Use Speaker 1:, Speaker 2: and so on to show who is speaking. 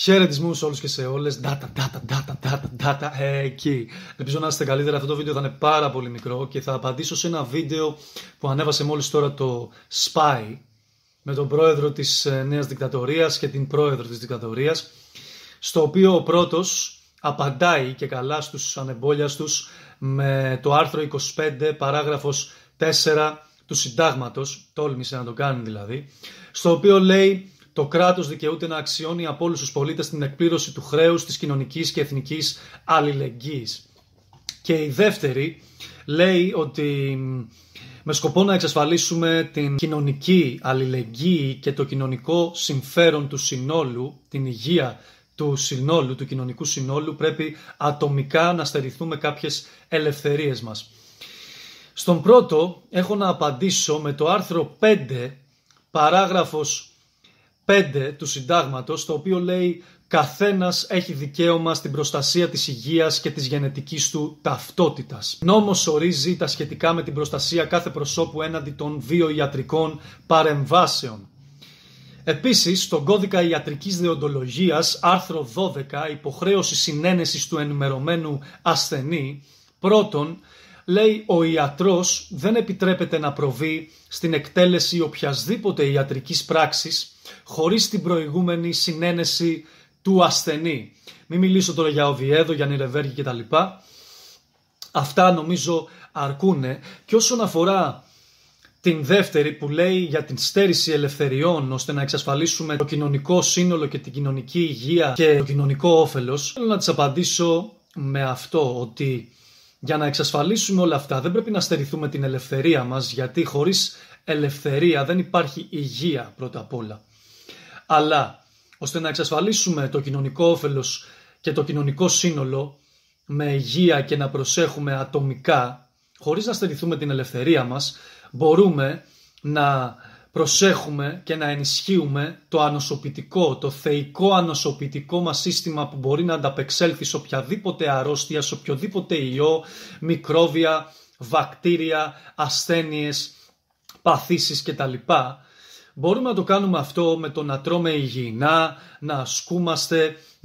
Speaker 1: Χαιρετισμούς σε όλους και σε όλες. Data, data, data, data, data. εκεί. Ελπίζω να είστε καλύτερα. Αυτό το βίντεο θα είναι πάρα πολύ μικρό και θα απαντήσω σε ένα βίντεο που ανέβασε μόλις τώρα το Spy με τον πρόεδρο της ε, νέας δικτατορίας και την πρόεδρο της δικτατορίας. Στο οποίο ο πρώτος απαντάει και καλά στους τους με το άρθρο 25, παράγραφο 4 του συντάγματος. Τόλμησε να το κάνει δηλαδή. Στο οποίο λέει το κράτος δικαιούται να αξιώνει από όλους τους πολίτες την εκπλήρωση του χρέους της κοινωνικής και εθνικής αλληλεγγύης. Και η δεύτερη λέει ότι με σκοπό να εξασφαλίσουμε την κοινωνική αλληλεγγύη και το κοινωνικό συμφέρον του συνόλου, την υγεία του συνόλου, του κοινωνικού συνόλου, πρέπει ατομικά να στερηθούμε κάποιες ελευθερίες μας. Στον πρώτο έχω να απαντήσω με το άρθρο 5, παράγραφος 5 του συντάγματος το οποίο λέει καθένας έχει δικαίωμα στην προστασία της υγείας και της γενετικής του ταυτότητας. Νόμος ορίζει τα σχετικά με την προστασία κάθε προσώπου έναντι των δύο ιατρικών παρεμβάσεων. Επίσης, στον κώδικα ιατρικής διοντολογίας άρθρο 12, υποχρέωση συνένεσης του ενημερωμένου ασθενή, πρώτον, λέει «Ο ιατρός δεν επιτρέπεται να προβεί στην εκτέλεση οποιασδήποτε ιατρικής πράξης χωρίς την προηγούμενη συνένεση του ασθενή». Μην μιλήσω τώρα για Οβιέδο, για Νιρεβέργη κτλ. Αυτά νομίζω αρκούνε. Και όσον αφορά την δεύτερη που λέει για την στέρηση ελευθεριών ώστε να εξασφαλίσουμε το κοινωνικό σύνολο και την κοινωνική υγεία και το κοινωνικό όφελος, θέλω να της απαντήσω με αυτό ότι για να εξασφαλίσουμε όλα αυτά δεν πρέπει να στερηθούμε την ελευθερία μας γιατί χωρίς ελευθερία δεν υπάρχει υγεία πρώτα απ' όλα. Αλλά ώστε να εξασφαλίσουμε το κοινωνικό όφελος και το κοινωνικό σύνολο με υγεία και να προσέχουμε ατομικά χωρίς να στερηθούμε την ελευθερία μας μπορούμε να προσέχουμε και να ενισχύουμε το ανοσοποιητικό, το θεϊκό ανοσοποιητικό μας σύστημα που μπορεί να ανταπεξέλθει σε οποιαδήποτε αρρώστια, σε οποιοδήποτε ιό, μικρόβια, βακτήρια, ασθένειες, παθήσεις κτλ. Μπορούμε να το κάνουμε αυτό με το να τρώμε υγιεινά, να ασκούμαστε,